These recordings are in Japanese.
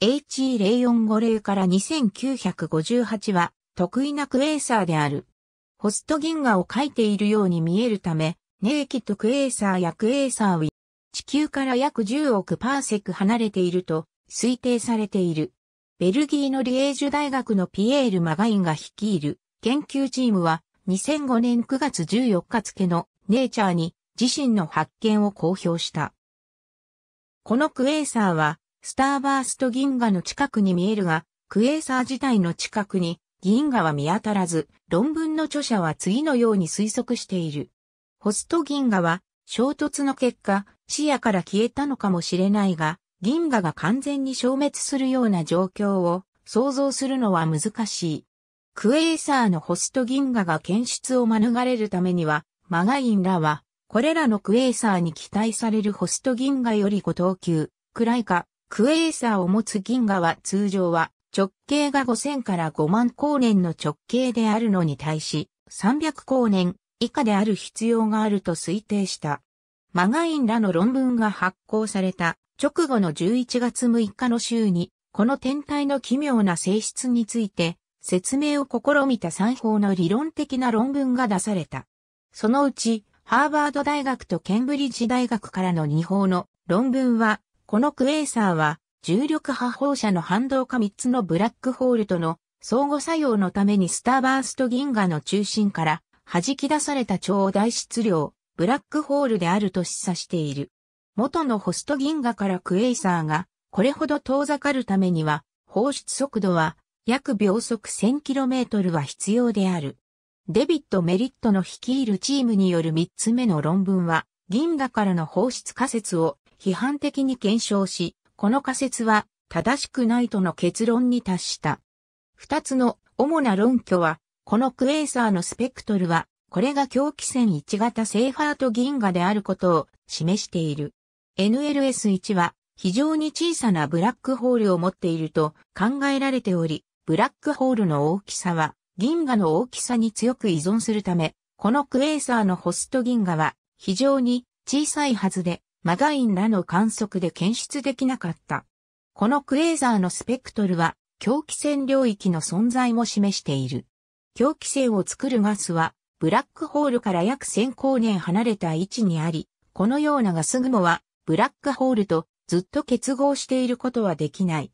HE0450 から2958は得意なクエーサーである。ホスト銀河を描いているように見えるため、ネーキッドクエーサーやクエーサーウィ、地球から約10億パーセク離れていると推定されている。ベルギーのリエージュ大学のピエール・マガインが率いる研究チームは2005年9月14日付のネイチャーに自身の発見を公表した。このクエーサーはスターバースト銀河の近くに見えるが、クエーサー自体の近くに銀河は見当たらず、論文の著者は次のように推測している。ホスト銀河は衝突の結果、視野から消えたのかもしれないが、銀河が完全に消滅するような状況を想像するのは難しい。クエーサーのホスト銀河が検出を免れるためには、マガインらは、これらのクエーサーに期待されるホスト銀河よりご等級、くらいか、クエーサーを持つ銀河は通常は直径が5000から5万光年の直径であるのに対し300光年以下である必要があると推定した。マガインらの論文が発行された直後の11月6日の週にこの天体の奇妙な性質について説明を試みた3法の理論的な論文が出された。そのうちハーバード大学とケンブリッジ大学からの2法の論文はこのクエーサーは、重力波放射の反動化3つのブラックホールとの相互作用のためにスターバースト銀河の中心から弾き出された超大質量、ブラックホールであると示唆している。元のホスト銀河からクエイサーがこれほど遠ざかるためには放出速度は約秒速 1000km は必要である。デビット・メリットの率いるチームによる3つ目の論文は銀河からの放出仮説を批判的に検証し、この仮説は正しくないとの結論に達した。二つの主な論拠は、このクエーサーのスペクトルは、これが狂気線1型セーファーと銀河であることを示している。NLS1 は非常に小さなブラックホールを持っていると考えられており、ブラックホールの大きさは銀河の大きさに強く依存するため、このクエーサーのホスト銀河は非常に小さいはずで、マガインらの観測で検出できなかった。このクレーザーのスペクトルは、狂気線領域の存在も示している。狂気線を作るガスは、ブラックホールから約1000光年離れた位置にあり、このようなガス雲は、ブラックホールとずっと結合していることはできない。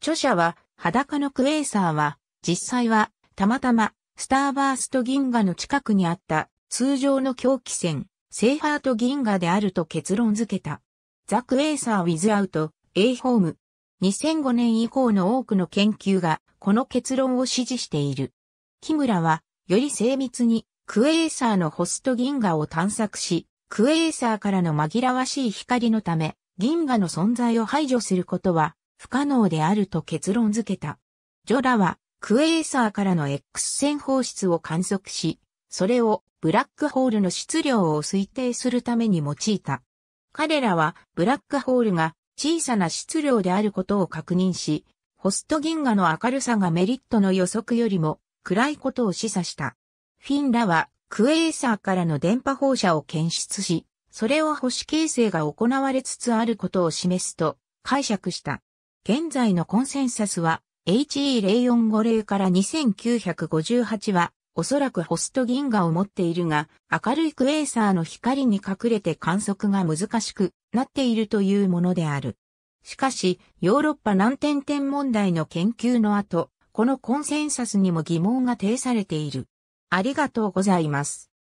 著者は、裸のクエーサーは、実際は、たまたま、スターバースト銀河の近くにあった、通常の狂気線、セーファート銀河であると結論付けた。ザ・クエーサー・ウィズ・アウト、エイ・ホーム。2005年以降の多くの研究がこの結論を支持している。木村は、より精密にクエーサーのホスト銀河を探索し、クエーサーからの紛らわしい光のため、銀河の存在を排除することは不可能であると結論付けた。ジョラは、クエーサーからの X 線放出を観測し、それをブラックホールの質量を推定するために用いた。彼らはブラックホールが小さな質量であることを確認し、ホスト銀河の明るさがメリットの予測よりも暗いことを示唆した。フィンらはクエーサーからの電波放射を検出し、それを星形成が行われつつあることを示すと解釈した。現在のコンセンサスは HE0450 から2958はおそらくホスト銀河を持っているが、明るいクエーサーの光に隠れて観測が難しくなっているというものである。しかし、ヨーロッパ南点点問題の研究の後、このコンセンサスにも疑問が呈されている。ありがとうございます。